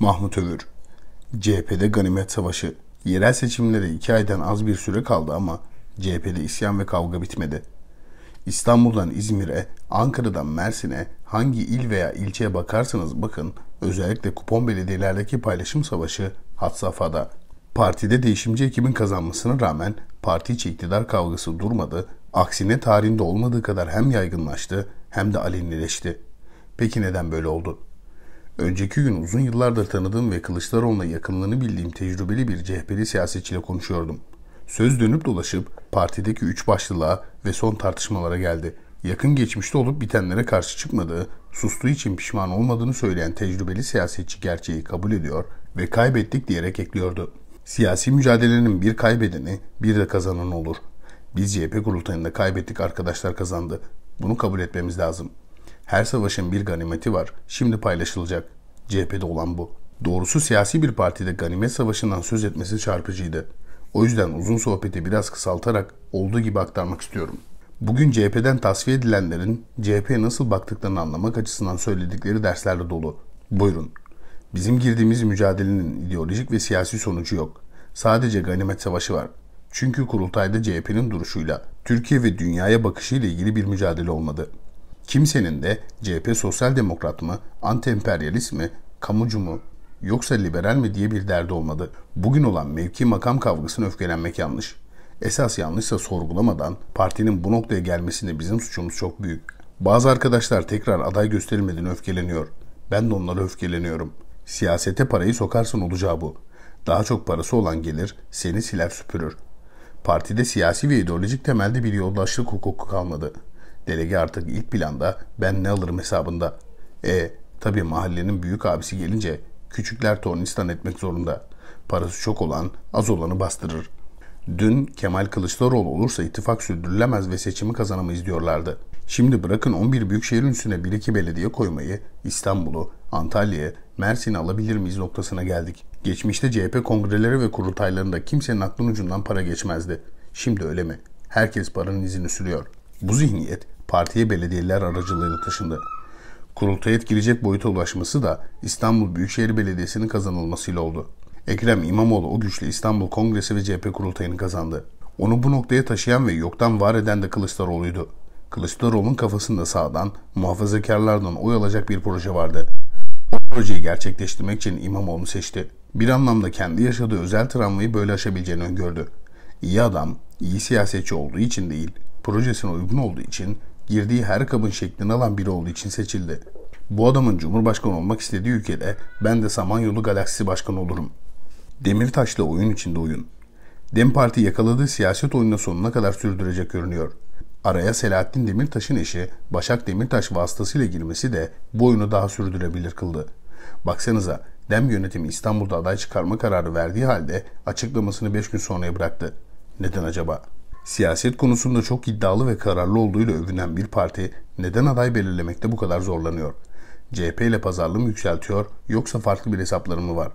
Mahmut Övür. CHP'de ganimet savaşı. Yerel seçimlere iki aydan az bir süre kaldı ama CHP'de isyan ve kavga bitmedi. İstanbul'dan İzmir'e, Ankara'dan Mersin'e hangi il veya ilçeye bakarsanız bakın özellikle kupon belediyelerdeki paylaşım savaşı had safhada. Partide değişimci ekibin kazanmasına rağmen parti içi iktidar kavgası durmadı, aksine tarihinde olmadığı kadar hem yaygınlaştı hem de alinileşti. Peki neden böyle oldu? Önceki gün uzun yıllardır tanıdığım ve Kılıçdaroğlu'na yakınlığını bildiğim tecrübeli bir CHP'li siyasetçiyle konuşuyordum. Söz dönüp dolaşıp partideki üç başlılığa ve son tartışmalara geldi. Yakın geçmişte olup bitenlere karşı çıkmadığı, sustuğu için pişman olmadığını söyleyen tecrübeli siyasetçi gerçeği kabul ediyor ve kaybettik diyerek ekliyordu. Siyasi mücadelenin bir kaybedeni, bir de kazananı olur. Biz CHP kurultayında kaybettik arkadaşlar kazandı. Bunu kabul etmemiz lazım.'' Her savaşın bir ganimeti var. Şimdi paylaşılacak. CHP'de olan bu. Doğrusu siyasi bir partide ganimet savaşından söz etmesi çarpıcıydı. O yüzden uzun sohbeti biraz kısaltarak olduğu gibi aktarmak istiyorum. Bugün CHP'den tasfiye edilenlerin CHP'ye nasıl baktıklarını anlamak açısından söyledikleri derslerle dolu. Buyurun. Bizim girdiğimiz mücadelenin ideolojik ve siyasi sonucu yok. Sadece ganimet savaşı var. Çünkü kurultayda CHP'nin duruşuyla, Türkiye ve dünyaya bakışıyla ilgili bir mücadele olmadı. Kimsenin de CHP sosyal demokrat mı, anti-emperyalist mi, kamucu mu, yoksa liberal mi diye bir derdi olmadı. Bugün olan mevki makam kavgasını öfkelenmek yanlış. Esas yanlışsa sorgulamadan partinin bu noktaya gelmesinde bizim suçumuz çok büyük. Bazı arkadaşlar tekrar aday gösterilmeden öfkeleniyor. Ben de onlara öfkeleniyorum. Siyasete parayı sokarsın olacağı bu. Daha çok parası olan gelir, seni siler süpürür. Partide siyasi ve ideolojik temelde bir yoldaşlık hukuku kalmadı.'' Delege artık ilk planda ben ne alırım hesabında. E tabii mahallenin büyük abisi gelince küçükler tornistan etmek zorunda. Parası çok olan az olanı bastırır. Dün Kemal Kılıçdaroğlu olursa ittifak sürdürülemez ve seçimi kazanamayız diyorlardı. Şimdi bırakın 11 büyük şehrin üstüne 1 iki belediye koymayı İstanbul'u, Antalya'yı, Mersin'i alabilir miyiz noktasına geldik. Geçmişte CHP kongreleri ve kurultaylarında kimsenin aklın ucundan para geçmezdi. Şimdi öyle mi? Herkes paranın izini sürüyor.'' Bu zihniyet partiye belediyeler aracılığıyla taşındı. Kurultaya etkileyecek boyuta ulaşması da İstanbul Büyükşehir Belediyesi'nin kazanılmasıyla oldu. Ekrem İmamoğlu o güçle İstanbul Kongresi ve CHP kurultayını kazandı. Onu bu noktaya taşıyan ve yoktan var eden de Kılıçdaroğlu'ydu. Kılıçdaroğlu'nun kafasında sağdan, muhafazakarlardan oy alacak bir proje vardı. O projeyi gerçekleştirmek için İmamoğlu seçti. Bir anlamda kendi yaşadığı özel travmayı böyle aşabileceğini öngördü. İyi adam, iyi siyasetçi olduğu için değil, projesine uygun olduğu için girdiği her kabın şeklini alan biri olduğu için seçildi. Bu adamın cumhurbaşkanı olmak istediği ülkede ben de Samanyolu Galaksisi Başkanı olurum. Demirtaş'la oyun içinde oyun. Dem Parti yakaladığı siyaset oyununa sonuna kadar sürdürecek görünüyor. Araya Selahattin Demirtaş'ın eşi Başak Demirtaş vasıtasıyla girmesi de bu oyunu daha sürdürebilir kıldı. Baksanıza Dem yönetimi İstanbul'da aday çıkarma kararı verdiği halde açıklamasını 5 gün sonraya bıraktı. Neden acaba?'' Siyaset konusunda çok iddialı ve kararlı olduğuyla övünen bir parti neden aday belirlemekte bu kadar zorlanıyor? CHP ile pazarlığı mı yükseltiyor yoksa farklı bir hesapları mı var?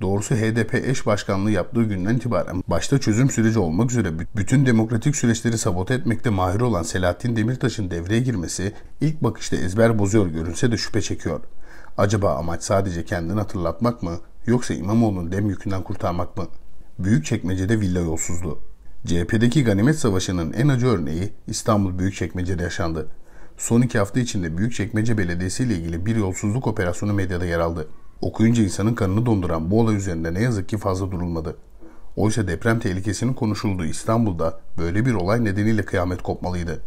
Doğrusu HDP eş başkanlığı yaptığı günden itibaren başta çözüm süreci olmak üzere bütün demokratik süreçleri sabote etmekte mahir olan Selahattin Demirtaş'ın devreye girmesi ilk bakışta ezber bozuyor görünse de şüphe çekiyor. Acaba amaç sadece kendini hatırlatmak mı yoksa İmamoğlu'nu dem yükünden kurtarmak mı? Büyükçekmece'de villa yolsuzluğu. CHP'deki ganimet savaşının en acı örneği İstanbul Büyükçekmece'de yaşandı. Son iki hafta içinde Büyükçekmece Belediyesi ile ilgili bir yolsuzluk operasyonu medyada yer aldı. Okuyunca insanın kanını donduran bu olay üzerinde ne yazık ki fazla durulmadı. Oysa deprem tehlikesinin konuşulduğu İstanbul'da böyle bir olay nedeniyle kıyamet kopmalıydı.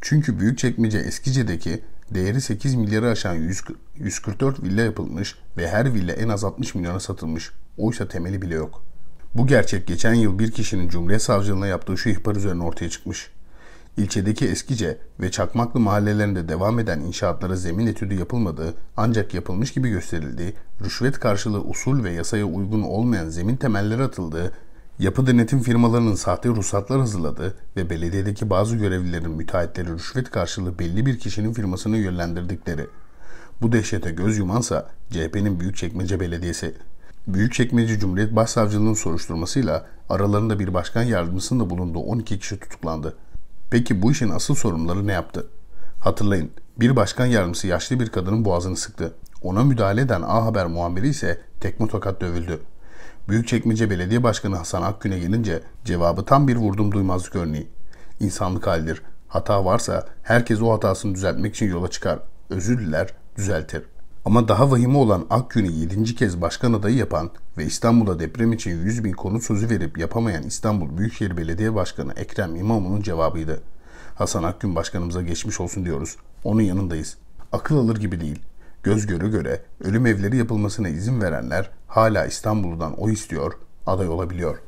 Çünkü Büyükçekmece Eskice'deki değeri 8 milyarı aşan 100, 144 villa yapılmış ve her villa en az 60 milyona satılmış. Oysa temeli bile yok.'' Bu gerçek geçen yıl bir kişinin Cumhuriyet Savcılığına yaptığı şu ihbar üzerine ortaya çıkmış. İlçedeki Eskice ve Çakmaklı mahallelerinde devam eden inşaatlara zemin etüdü yapılmadığı ancak yapılmış gibi gösterildiği, rüşvet karşılığı usul ve yasaya uygun olmayan zemin temelleri atıldığı, yapı denetim firmalarının sahte ruhsatlar hazırladığı ve belediyedeki bazı görevlilerin müteahhitleri rüşvet karşılığı belli bir kişinin firmasını yönlendirdikleri. Bu dehşete göz yumansa CHP'nin Büyükçekmece Belediyesi Büyükçekmece Cumhuriyet Başsavcılığının soruşturmasıyla aralarında bir başkan yardımcısının da bulunduğu 12 kişi tutuklandı. Peki bu işin asıl sorumluları ne yaptı? Hatırlayın, bir başkan yardımcısı yaşlı bir kadının boğazını sıktı. Ona müdahale eden A Haber muhabiri ise tekme tokat dövüldü. Büyükçekmece Belediye Başkanı Hasan Akgün'e gelince cevabı tam bir vurdum duymazlık örneği. İnsanlık halidir. Hata varsa herkes o hatasını düzeltmek için yola çıkar. Özür diler, düzeltir. Ama daha vahimi olan Akgün'ü 7. kez başkan adayı yapan ve İstanbul'a deprem için 100 bin konut sözü verip yapamayan İstanbul Büyükşehir Belediye Başkanı Ekrem İmamoğlu'nun cevabıydı. Hasan Akgün başkanımıza geçmiş olsun diyoruz. Onun yanındayız. Akıl alır gibi değil. Göz göre göre ölüm evleri yapılmasına izin verenler hala İstanbul'dan o istiyor, aday olabiliyor.